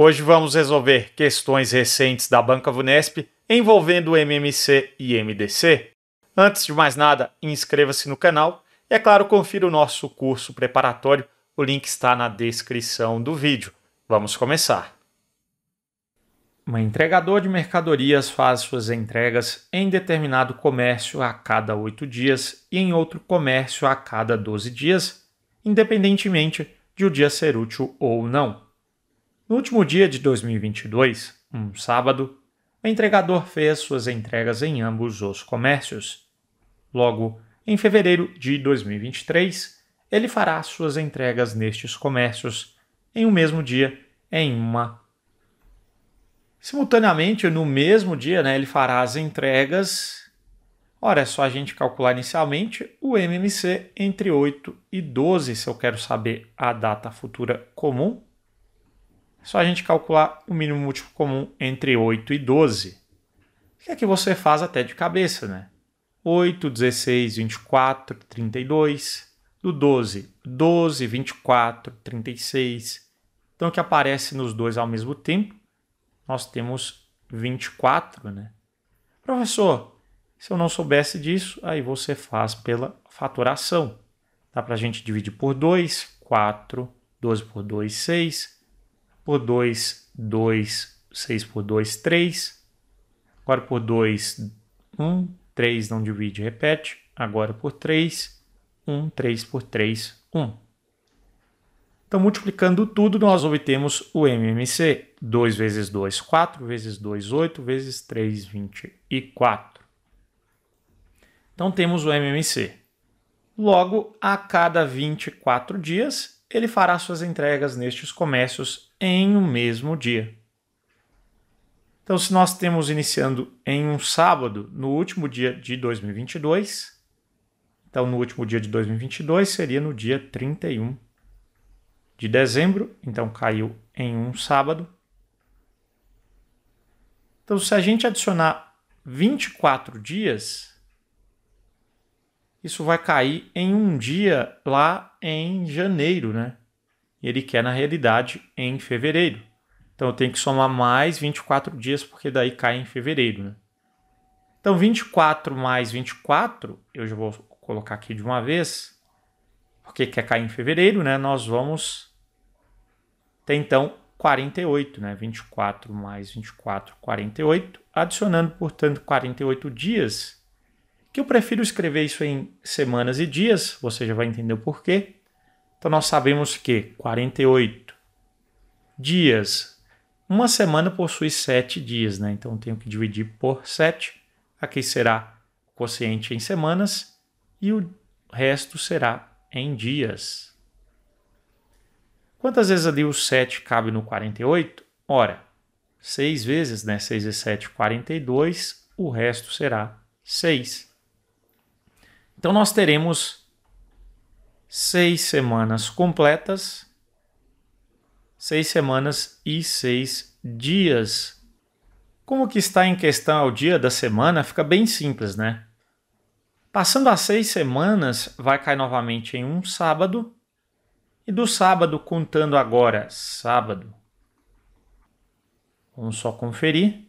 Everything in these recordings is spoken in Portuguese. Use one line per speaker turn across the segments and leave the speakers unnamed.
Hoje vamos resolver questões recentes da Banca Vunesp envolvendo MMC e MDC. Antes de mais nada, inscreva-se no canal e, é claro, confira o nosso curso preparatório. O link está na descrição do vídeo. Vamos começar. Uma entregador de mercadorias faz suas entregas em determinado comércio a cada oito dias e em outro comércio a cada 12 dias, independentemente de o dia ser útil ou não. No último dia de 2022, um sábado, o entregador fez suas entregas em ambos os comércios. Logo, em fevereiro de 2023, ele fará suas entregas nestes comércios, em um mesmo dia, em uma. Simultaneamente, no mesmo dia, né, ele fará as entregas Ora, é só a gente calcular inicialmente o MMC entre 8 e 12, se eu quero saber a data futura comum. É só a gente calcular o mínimo múltiplo comum entre 8 e 12, que é que você faz até de cabeça, né? 8, 16, 24, 32. Do 12, 12, 24, 36. Então, o que aparece nos dois ao mesmo tempo, nós temos 24, né? Professor, se eu não soubesse disso, aí você faz pela fatoração. Dá para a gente dividir por 2, 4, 12 por 2, 6 por 2, 2, 6 por 2, 3. Agora por 2, 1, 3 não divide, e repete. Agora por 3, 1, 3 por 3, 1. Então, multiplicando tudo, nós obtemos o MMC. 2 vezes 2, 4, vezes 2, 8, vezes 3, 24. Então, temos o MMC. Logo, a cada 24 dias, ele fará suas entregas nestes comércios em um mesmo dia. Então, se nós temos iniciando em um sábado, no último dia de 2022, então no último dia de 2022 seria no dia 31 de dezembro, então caiu em um sábado. Então, se a gente adicionar 24 dias, isso vai cair em um dia lá em janeiro, né? ele quer, na realidade, em fevereiro. Então eu tenho que somar mais 24 dias, porque daí cai em fevereiro, né? Então 24 mais 24, eu já vou colocar aqui de uma vez, porque quer cair em fevereiro, né? Nós vamos ter então 48, né? 24 mais 24, 48. Adicionando, portanto, 48 dias, que eu prefiro escrever isso em semanas e dias, você já vai entender o porquê. Então nós sabemos que 48 dias, uma semana possui 7 dias, né? Então eu tenho que dividir por 7. Aqui será o quociente em semanas e o resto será em dias. Quantas vezes ali o 7 cabe no 48? Ora, 6 vezes, né? 6 e 7, 42. O resto será 6. Então nós teremos seis semanas completas, seis semanas e seis dias. Como que está em questão o dia da semana, fica bem simples, né? Passando as seis semanas, vai cair novamente em um sábado, e do sábado, contando agora, sábado. Vamos só conferir.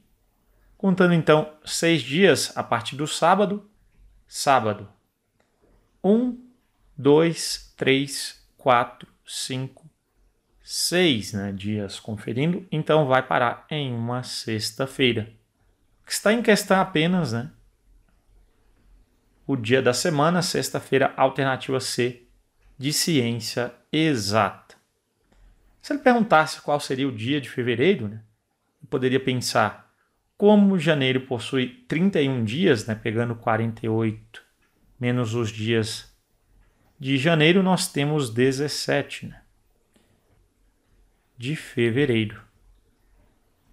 Contando então seis dias a partir do sábado, sábado. 1, 2, 3, 4, 5, 6 né, dias conferindo, então vai parar em uma sexta-feira. Está em questão apenas né, o dia da semana, sexta-feira, alternativa C, de ciência exata. Se ele perguntasse qual seria o dia de fevereiro, né, eu poderia pensar como janeiro possui 31 dias, né, pegando 48 menos os dias de janeiro, nós temos 17 né? de fevereiro.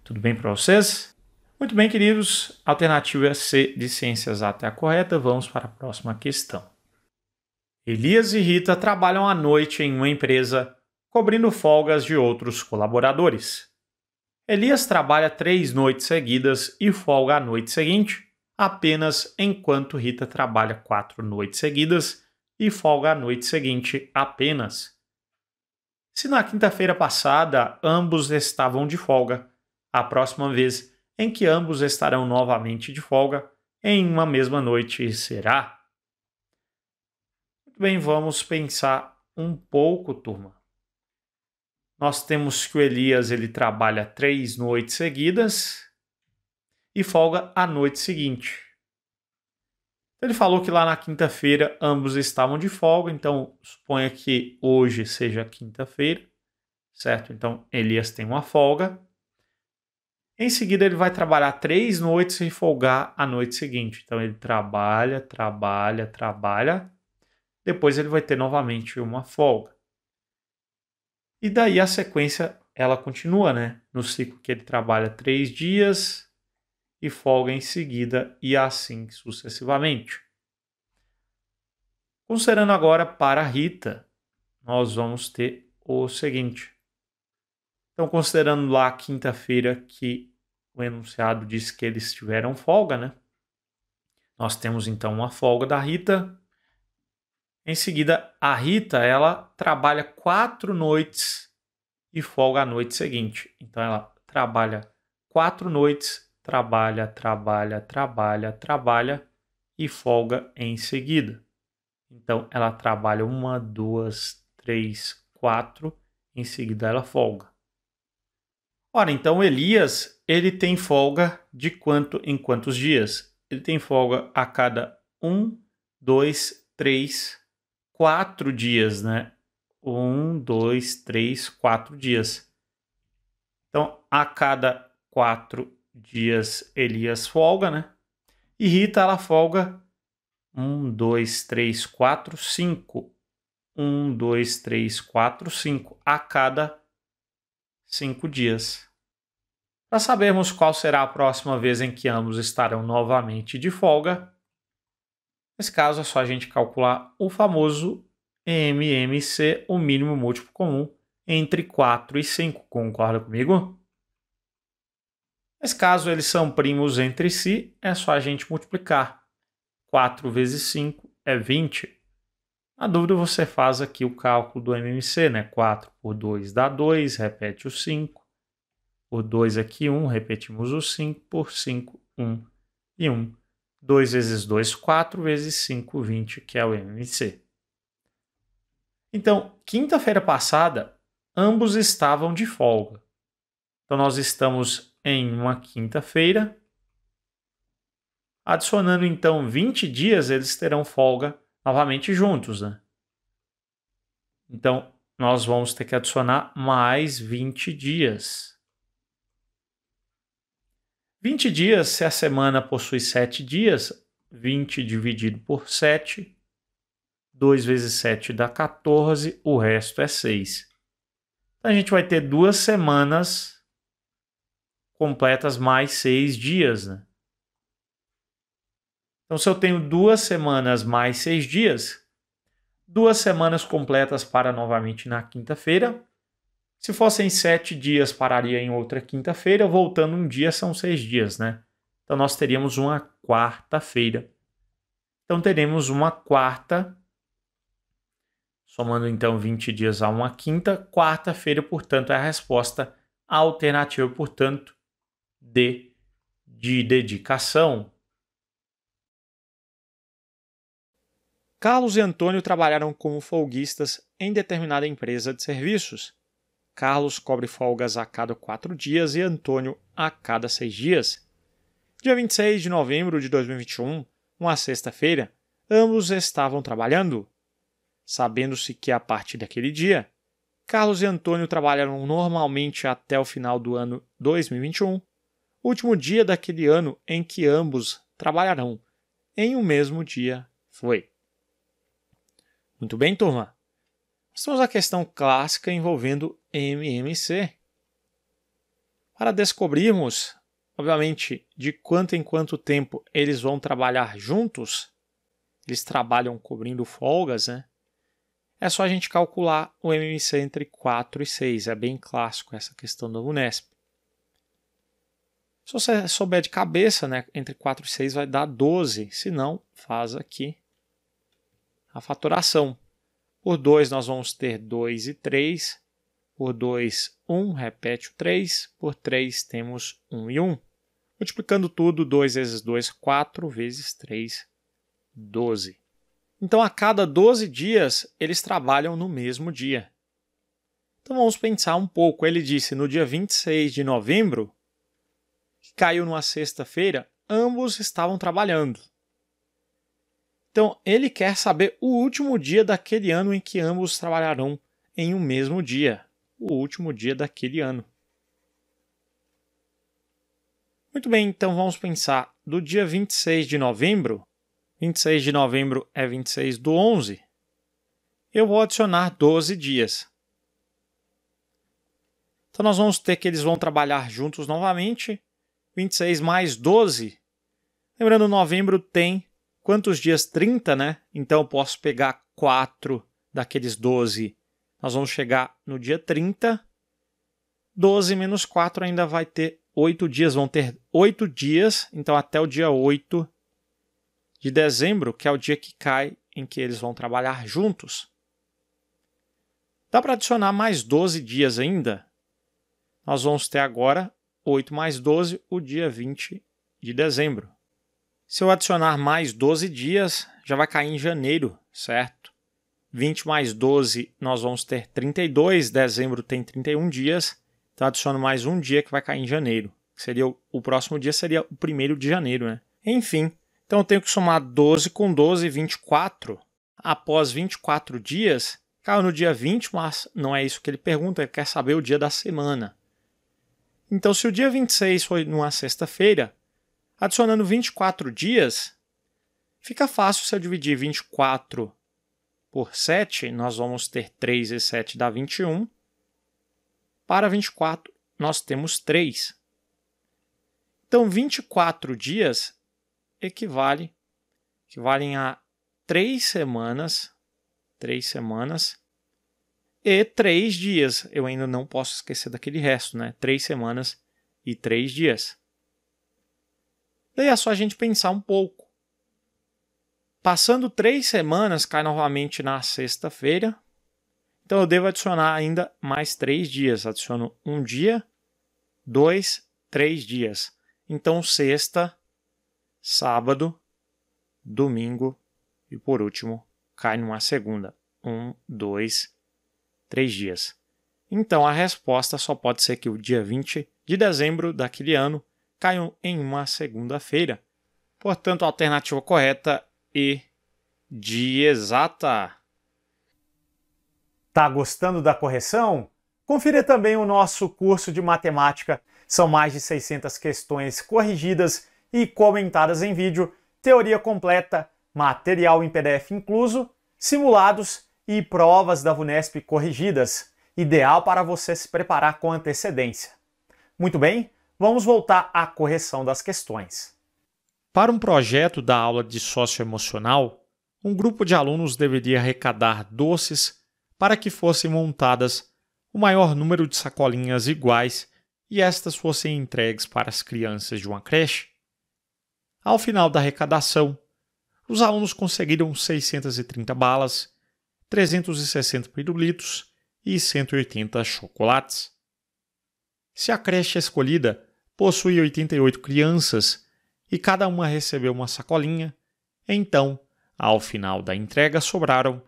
Tudo bem para vocês? Muito bem, queridos. Alternativa é C de ciências até a correta. Vamos para a próxima questão. Elias e Rita trabalham à noite em uma empresa, cobrindo folgas de outros colaboradores. Elias trabalha três noites seguidas e folga à noite seguinte, apenas enquanto Rita trabalha quatro noites seguidas e folga a noite seguinte apenas. Se na quinta-feira passada ambos estavam de folga, a próxima vez em que ambos estarão novamente de folga em uma mesma noite será? Muito bem, vamos pensar um pouco, turma. Nós temos que o Elias ele trabalha três noites seguidas e folga a noite seguinte. Ele falou que lá na quinta-feira ambos estavam de folga, então suponha que hoje seja quinta-feira, certo? Então Elias tem uma folga. Em seguida, ele vai trabalhar três noites e folgar a noite seguinte. Então ele trabalha, trabalha, trabalha. Depois ele vai ter novamente uma folga. E daí a sequência ela continua, né? No ciclo que ele trabalha três dias, e folga em seguida, e assim sucessivamente. Considerando agora para Rita, nós vamos ter o seguinte. Então, considerando lá quinta-feira que o enunciado diz que eles tiveram folga, né? Nós temos então uma folga da Rita. Em seguida, a Rita ela trabalha quatro noites e folga a noite seguinte. Então, ela trabalha quatro noites trabalha, trabalha, trabalha, trabalha e folga em seguida. Então ela trabalha uma, duas, três, quatro, em seguida ela folga. Ora, então Elias, ele tem folga de quanto em quantos dias? Ele tem folga a cada um, dois, três, quatro dias, né? Um, dois, três, quatro dias. Então, a cada quatro Dias Elias folga, né? E Rita, ela folga. Um, dois, três, quatro, cinco. Um, dois, três, quatro, cinco. A cada cinco dias. Para sabermos qual será a próxima vez em que ambos estarão novamente de folga, nesse caso é só a gente calcular o famoso MMC, o mínimo múltiplo comum, entre quatro e cinco. Concorda comigo? Mas caso eles são primos entre si, é só a gente multiplicar. 4 vezes 5 é 20. Na dúvida, você faz aqui o cálculo do MMC, né? 4 por 2 dá 2, repete o 5. Por 2 aqui, 1, repetimos o 5. Por 5, 1 e 1. 2 vezes 2, 4 vezes 5, 20, que é o MMC. Então, quinta-feira passada, ambos estavam de folga. Então, nós estamos em uma quinta-feira. Adicionando então 20 dias, eles terão folga novamente juntos. Né? Então, nós vamos ter que adicionar mais 20 dias. 20 dias, se a semana possui 7 dias, 20 dividido por 7, 2 vezes 7 dá 14, o resto é 6. Então a gente vai ter duas semanas completas mais seis dias. Né? Então, se eu tenho duas semanas mais seis dias, duas semanas completas para novamente na quinta-feira. Se fossem sete dias, pararia em outra quinta-feira. Voltando um dia, são seis dias, né? Então, nós teríamos uma quarta-feira. Então, teremos uma quarta, somando então 20 dias a uma quinta. Quarta-feira, portanto, é a resposta alternativa, portanto, de dedicação. Carlos e Antônio trabalharam como folguistas em determinada empresa de serviços. Carlos cobre folgas a cada quatro dias e Antônio a cada seis dias. Dia 26 de novembro de 2021, uma sexta-feira, ambos estavam trabalhando. Sabendo-se que a partir daquele dia, Carlos e Antônio trabalharam normalmente até o final do ano 2021 último dia daquele ano em que ambos trabalharão, em um mesmo dia foi. Muito bem, turma. Estamos à questão clássica envolvendo MMC. Para descobrirmos, obviamente, de quanto em quanto tempo eles vão trabalhar juntos, eles trabalham cobrindo folgas, né? É só a gente calcular o MMC entre 4 e 6. É bem clássico essa questão da Unesp. Se você souber de cabeça, né, entre 4 e 6 vai dar 12. Se não, faz aqui a faturação. Por 2, nós vamos ter 2 e 3. Por 2, 1, repete o 3. Por 3, temos 1 e 1. Multiplicando tudo, 2 vezes 2, 4 vezes 3, 12. Então, a cada 12 dias, eles trabalham no mesmo dia. Então, vamos pensar um pouco. Ele disse, no dia 26 de novembro, que caiu numa sexta-feira, ambos estavam trabalhando. Então, ele quer saber o último dia daquele ano em que ambos trabalharão em um mesmo dia, o último dia daquele ano. Muito bem, então vamos pensar do dia 26 de novembro. 26 de novembro é 26 do 11. Eu vou adicionar 12 dias. Então nós vamos ter que eles vão trabalhar juntos novamente 26 mais 12. Lembrando, novembro tem quantos dias? 30, né? Então eu posso pegar 4 daqueles 12. Nós vamos chegar no dia 30. 12 menos 4 ainda vai ter 8 dias. Vão ter 8 dias, então até o dia 8 de dezembro, que é o dia que cai em que eles vão trabalhar juntos. Dá para adicionar mais 12 dias ainda. Nós vamos ter agora 8 mais 12, o dia 20 de dezembro. Se eu adicionar mais 12 dias, já vai cair em janeiro, certo? 20 mais 12, nós vamos ter 32, dezembro tem 31 dias, então adiciono mais um dia que vai cair em janeiro. Seria o, o próximo dia seria o primeiro de janeiro, né? Enfim, então eu tenho que somar 12 com 12, 24. Após 24 dias, caiu no dia 20, mas não é isso que ele pergunta, ele quer saber o dia da semana. Então, se o dia 26 foi numa sexta-feira, adicionando 24 dias, fica fácil se eu dividir 24 por 7, nós vamos ter 3 e 7 dá 21. Para 24, nós temos 3. Então, 24 dias equivale equivalem a 3 semanas, 3 semanas e três dias. Eu ainda não posso esquecer daquele resto, né? Três semanas e três dias. Daí é só a gente pensar um pouco. Passando três semanas, cai novamente na sexta-feira. Então eu devo adicionar ainda mais três dias. Adiciono um dia, dois, três dias. Então sexta, sábado, domingo e por último cai numa segunda. Um, dois, três três dias. Então a resposta só pode ser que o dia 20 de dezembro daquele ano caiam em uma segunda-feira. Portanto, a alternativa correta é de exata. Tá gostando da correção? Confira também o nosso curso de matemática. São mais de 600 questões corrigidas e comentadas em vídeo, teoria completa, material em PDF incluso, simulados e provas da VUNESP corrigidas, ideal para você se preparar com antecedência. Muito bem, vamos voltar à correção das questões. Para um projeto da aula de socioemocional, um grupo de alunos deveria arrecadar doces para que fossem montadas o maior número de sacolinhas iguais e estas fossem entregues para as crianças de uma creche. Ao final da arrecadação, os alunos conseguiram 630 balas, 360 pirulitos e 180 chocolates. Se a creche escolhida possui 88 crianças e cada uma recebeu uma sacolinha, então, ao final da entrega, sobraram,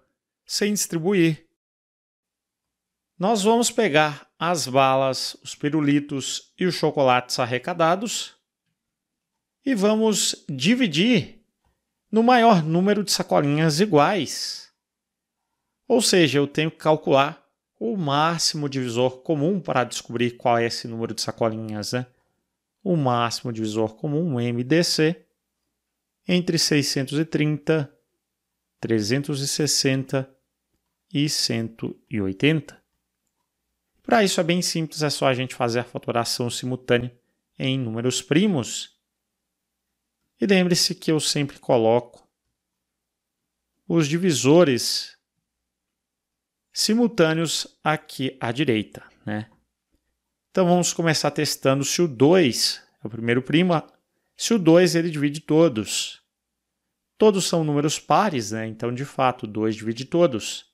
sem distribuir. Nós vamos pegar as balas, os pirulitos e os chocolates arrecadados e vamos dividir no maior número de sacolinhas iguais. Ou seja, eu tenho que calcular o máximo divisor comum para descobrir qual é esse número de sacolinhas, né? O máximo divisor comum, MDC, entre 630, 360 e 180. Para isso é bem simples, é só a gente fazer a faturação simultânea em números primos. E lembre-se que eu sempre coloco os divisores simultâneos aqui à direita. Né? Então vamos começar testando se o 2 é o primeiro primo. Se o 2 ele divide todos. Todos são números pares, né? então de fato 2 divide todos.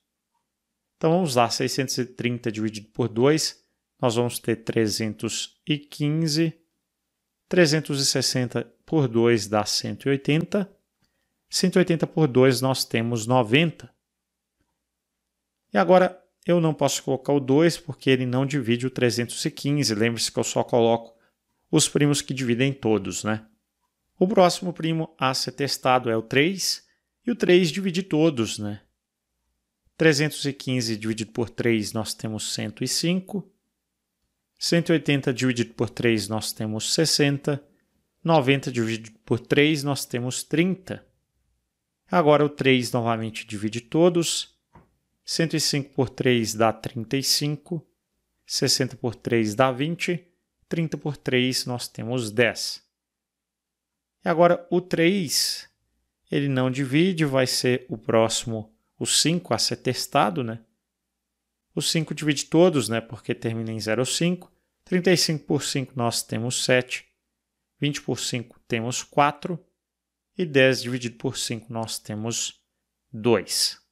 Então vamos lá, 630 dividido por 2, nós vamos ter 315. 360 por 2 dá 180. 180 por 2 nós temos 90. E agora eu não posso colocar o 2 porque ele não divide o 315. Lembre-se que eu só coloco os primos que dividem todos, né? O próximo primo a ser testado é o 3 e o 3 divide todos, né? 315 dividido por 3 nós temos 105. 180 dividido por 3 nós temos 60. 90 dividido por 3 nós temos 30. Agora o 3 novamente divide todos. 105 por 3 dá 35, 60 por 3 dá 20, 30 por 3 nós temos 10. E agora o 3, ele não divide, vai ser o próximo, o 5 a ser testado, né? O 5 divide todos, né? Porque termina em 0, 5. 35 por 5 nós temos 7. 20 por 5 temos 4. E 10 dividido por 5 nós temos 2.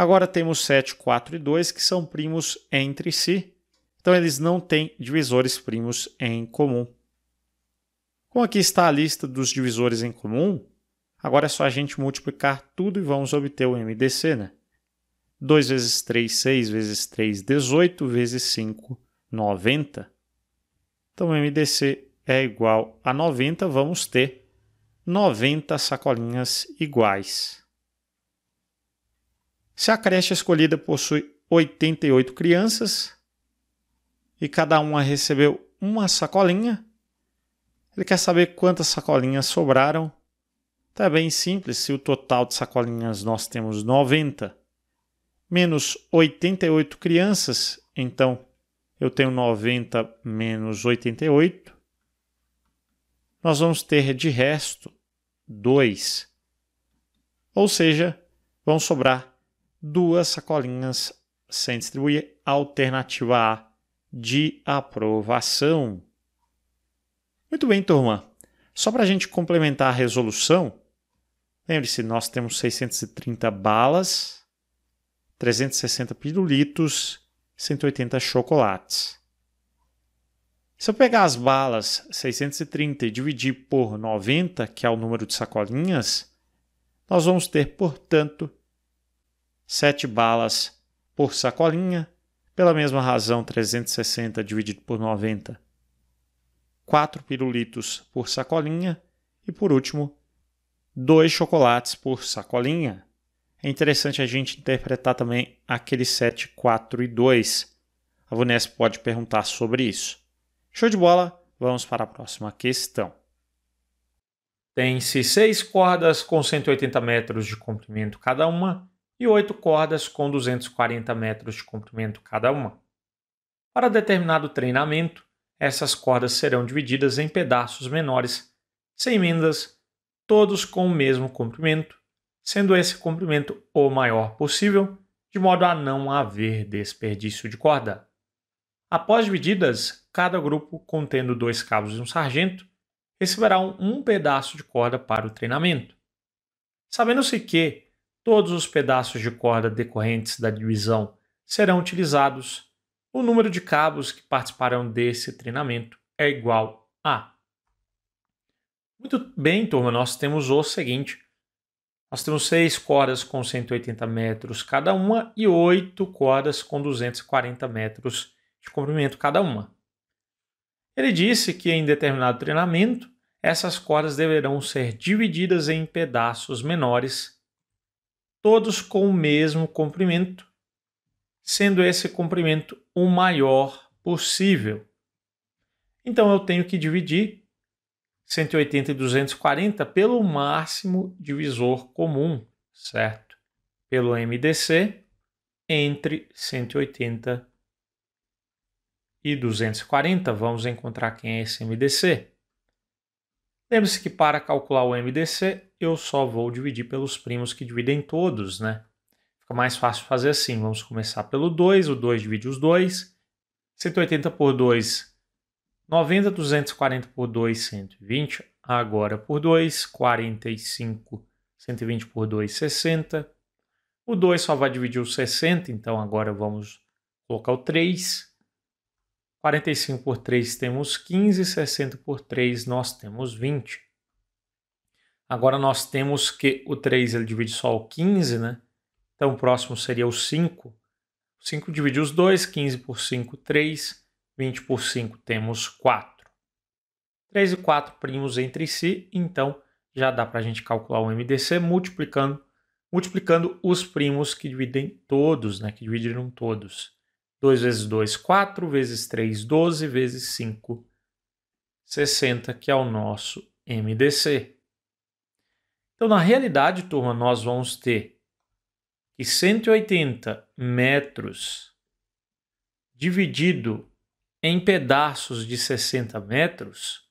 Agora temos 7, 4 e 2 que são primos entre si, então eles não têm divisores primos em comum. Como aqui está a lista dos divisores em comum, agora é só a gente multiplicar tudo e vamos obter o MDC. Né? 2 vezes 3, 6 vezes 3, 18 vezes 5, 90. Então o MDC é igual a 90, vamos ter 90 sacolinhas iguais. Se a creche escolhida possui 88 crianças e cada uma recebeu uma sacolinha, ele quer saber quantas sacolinhas sobraram. Tá bem simples, se o total de sacolinhas nós temos 90 menos 88 crianças, então eu tenho 90 menos 88. Nós vamos ter de resto 2. Ou seja, vão sobrar duas sacolinhas sem distribuir, alternativa A de aprovação. Muito bem, turma. Só para a gente complementar a resolução, lembre-se, nós temos 630 balas, 360 pirulitos, 180 chocolates. Se eu pegar as balas 630 e dividir por 90, que é o número de sacolinhas, nós vamos ter, portanto, 7 balas por sacolinha, pela mesma razão 360 dividido por 90, 4 pirulitos por sacolinha e por último, 2 chocolates por sacolinha. É interessante a gente interpretar também aquele 7, 4 e 2. A Vunesp pode perguntar sobre isso. Show de bola, vamos para a próxima questão. Tem-se seis cordas com 180 metros de comprimento cada uma e oito cordas com 240 metros de comprimento cada uma. Para determinado treinamento, essas cordas serão divididas em pedaços menores, sem emendas, todos com o mesmo comprimento, sendo esse comprimento o maior possível, de modo a não haver desperdício de corda. Após divididas, cada grupo, contendo dois cabos e um sargento, receberá um, um pedaço de corda para o treinamento. Sabendo-se que, Todos os pedaços de corda decorrentes da divisão serão utilizados. O número de cabos que participarão desse treinamento é igual a. Muito bem, turma, nós temos o seguinte. Nós temos seis cordas com 180 metros cada uma e oito cordas com 240 metros de comprimento cada uma. Ele disse que em determinado treinamento, essas cordas deverão ser divididas em pedaços menores todos com o mesmo comprimento, sendo esse comprimento o maior possível. Então eu tenho que dividir 180 e 240 pelo máximo divisor comum, certo? Pelo MDC entre 180 e 240, vamos encontrar quem é esse MDC. Lembre-se que para calcular o MDC eu só vou dividir pelos primos que dividem todos, né? Fica mais fácil fazer assim. Vamos começar pelo 2, o 2 divide os 2. 180 por 2, 90, 240 por 2, 120. Agora por 2, 45, 120 por 2, 60. O 2 só vai dividir os 60, então agora vamos colocar o 3. 45 por 3 temos 15, 60 por 3 nós temos 20. Agora nós temos que o 3 ele divide só o 15, né? Então o próximo seria o 5. 5 divide os 2, 15 por 5, 3. 20 por 5 temos 4. 3 e 4 primos entre si, então já dá para a gente calcular o MDC multiplicando, multiplicando os primos que dividem todos, né? Que dividiram todos. 2 vezes 2, 4, vezes 3, 12, vezes 5, 60, que é o nosso MDC. Então, na realidade, turma, nós vamos ter que 180 metros dividido em pedaços de 60 metros,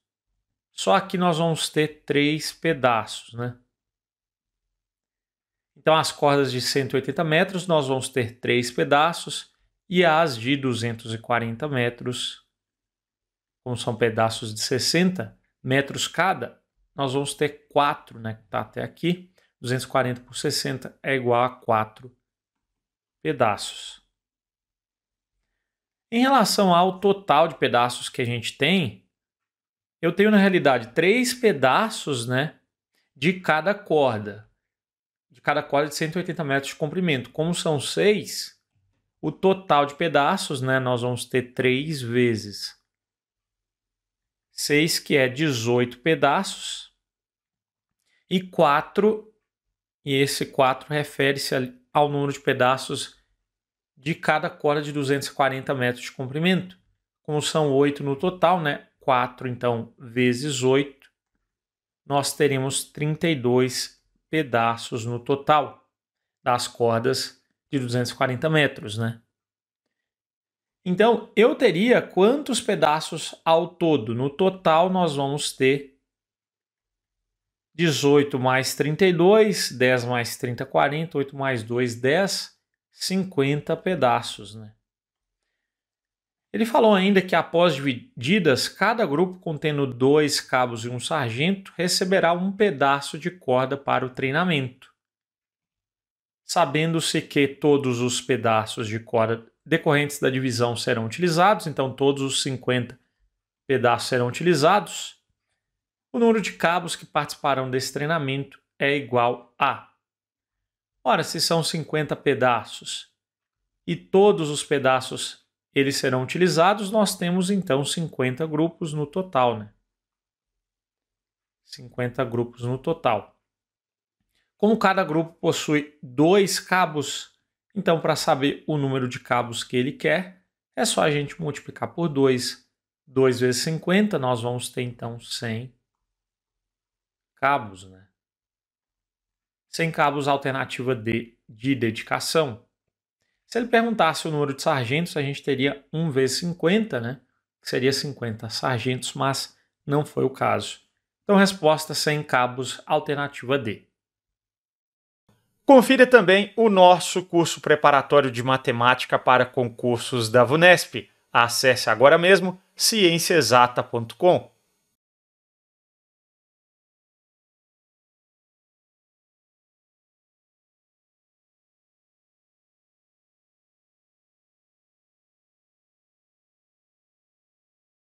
só que nós vamos ter três pedaços, né? Então, as cordas de 180 metros, nós vamos ter três pedaços, e as de 240 metros, como são pedaços de 60 metros cada, nós vamos ter 4, né, que está até aqui. 240 por 60 é igual a 4 pedaços. Em relação ao total de pedaços que a gente tem, eu tenho na realidade 3 pedaços né, de cada corda, de cada corda de 180 metros de comprimento. Como são 6, o total de pedaços né, nós vamos ter 3 vezes 6, que é 18 pedaços, e 4, e esse 4 refere-se ao número de pedaços de cada corda de 240 metros de comprimento. Como são 8 no total, né? 4 então vezes 8, nós teremos 32 pedaços no total das cordas de 240 metros, né? Então, eu teria quantos pedaços ao todo? No total, nós vamos ter 18 mais 32, 10 mais 30, 40, 8 mais 2, 10, 50 pedaços. Né? Ele falou ainda que após divididas, cada grupo contendo dois cabos e um sargento receberá um pedaço de corda para o treinamento. Sabendo-se que todos os pedaços de corda decorrentes da divisão serão utilizados, então todos os 50 pedaços serão utilizados. O número de cabos que participarão desse treinamento é igual a. Ora, se são 50 pedaços e todos os pedaços eles serão utilizados, nós temos então 50 grupos no total, né? 50 grupos no total. Como cada grupo possui dois cabos, então, para saber o número de cabos que ele quer, é só a gente multiplicar por 2. 2 vezes 50, nós vamos ter então 100 cabos, né? 100 cabos alternativa D de dedicação. Se ele perguntasse o número de sargentos, a gente teria 1 vezes 50, né? Que seria 50 sargentos, mas não foi o caso. Então, resposta 100 cabos alternativa D. Confira também o nosso curso preparatório de matemática para concursos da VUNESP. Acesse agora mesmo ciênciaexata.com.